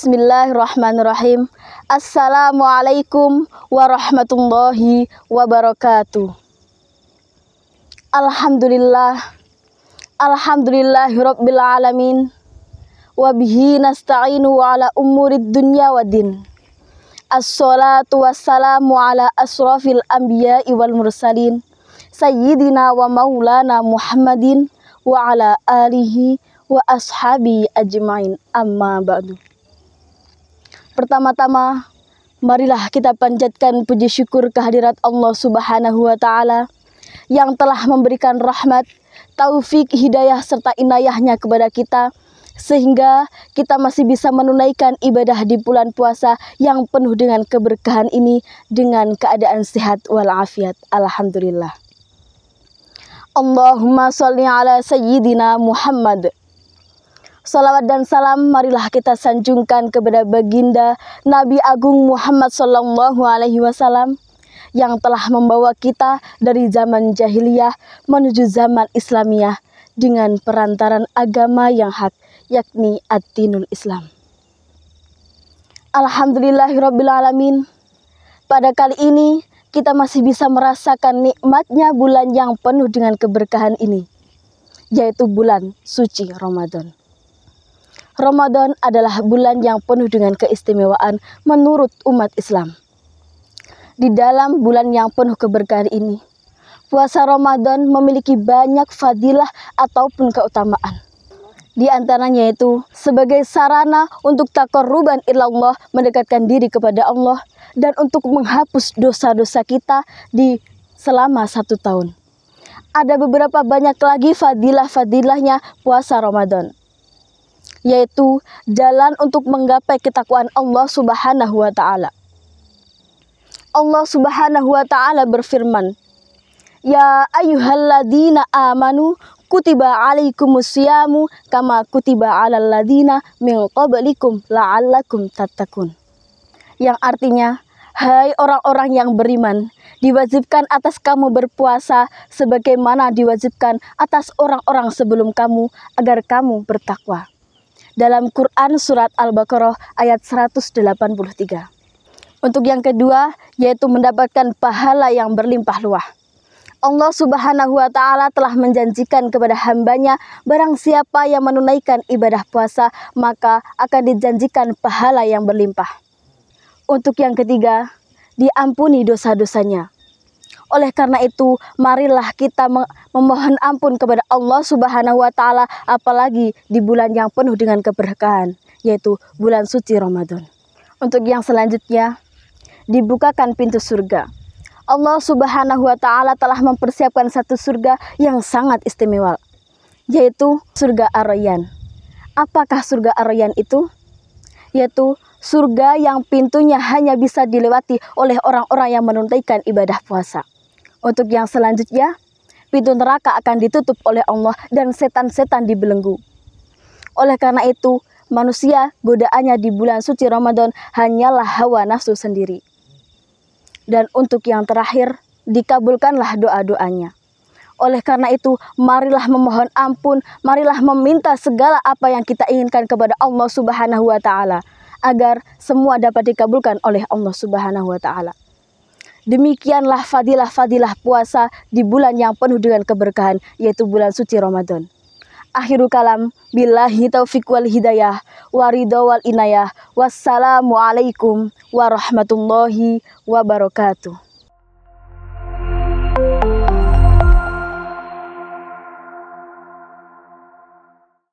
Bismillahirrahmanirrahim. Assalamualaikum warahmatullahi wabarakatuh. Alhamdulillah. Alhamdulillahirabbil alamin. Wabihi nasta'inu ala umurid dunya waddin. Assalatu wassalamu ala asrafil anbiya'i wal mursalin. Sayyidina wa maulana Muhammadin wa ala alihi wa ashabi ajmain amma ba'du Pertama-tama, marilah kita panjatkan puji syukur kehadirat Allah Subhanahu wa taala yang telah memberikan rahmat, taufik, hidayah serta inayahnya kepada kita sehingga kita masih bisa menunaikan ibadah di bulan puasa yang penuh dengan keberkahan ini dengan keadaan sehat walafiat. Alhamdulillah. Allahumma salli ala sayyidina Muhammad. Salawat dan salam marilah kita sanjungkan kepada baginda Nabi Agung Muhammad Sallallahu Alaihi Wasallam yang telah membawa kita dari zaman jahiliyah menuju zaman Islamiyah dengan perantaran agama yang hak yakni ad-dinul Islam. Alhamdulillahirobbilalamin. Pada kali ini kita masih bisa merasakan nikmatnya bulan yang penuh dengan keberkahan ini, yaitu bulan suci Ramadan. Ramadan adalah bulan yang penuh dengan keistimewaan menurut umat Islam. Di dalam bulan yang penuh keberkahan ini, puasa Ramadan memiliki banyak fadilah ataupun keutamaan. Di antaranya itu sebagai sarana untuk takoruban ilallah mendekatkan diri kepada Allah dan untuk menghapus dosa-dosa kita di selama satu tahun. Ada beberapa banyak lagi fadilah-fadilahnya puasa Ramadan yaitu jalan untuk menggapai ketakwaan Allah Subhanahu wa taala. Allah Subhanahu wa taala berfirman, "Ya ayyuhalladzina amanu kutiba alaikumusyamu kama kutiba alal ladina min qablikum la'allakum tattaqun." Yang artinya, hai orang-orang yang beriman, diwajibkan atas kamu berpuasa sebagaimana diwajibkan atas orang-orang sebelum kamu agar kamu bertakwa dalam Quran Surat Al-Baqarah ayat 183. Untuk yang kedua, yaitu mendapatkan pahala yang berlimpah luah. Allah subhanahu wa ta'ala telah menjanjikan kepada hambanya barang siapa yang menunaikan ibadah puasa maka akan dijanjikan pahala yang berlimpah. Untuk yang ketiga, diampuni dosa-dosanya. Oleh karena itu, marilah kita memohon ampun kepada Allah Subhanahu wa taala apalagi di bulan yang penuh dengan keberkahan, yaitu bulan suci Ramadan. Untuk yang selanjutnya, dibukakan pintu surga. Allah Subhanahu wa taala telah mempersiapkan satu surga yang sangat istimewa, yaitu surga aryan Apakah surga aryan itu? Yaitu surga yang pintunya hanya bisa dilewati oleh orang-orang yang menuntaikan ibadah puasa. Untuk yang selanjutnya, pintu neraka akan ditutup oleh Allah dan setan-setan dibelenggu. Oleh karena itu, manusia godaannya di bulan suci Ramadan hanyalah hawa nafsu sendiri. Dan untuk yang terakhir, dikabulkanlah doa-doanya. Oleh karena itu, marilah memohon ampun, marilah meminta segala apa yang kita inginkan kepada Allah Subhanahu wa taala agar semua dapat dikabulkan oleh Allah Subhanahu wa taala. Demikianlah fadilah-fadilah puasa di bulan yang penuh dengan keberkahan, yaitu bulan suci Ramadan. Akhirul kalam, billahi taufiq wal hidayah, waridho wal inayah, wassalamualaikum warahmatullahi wabarakatuh.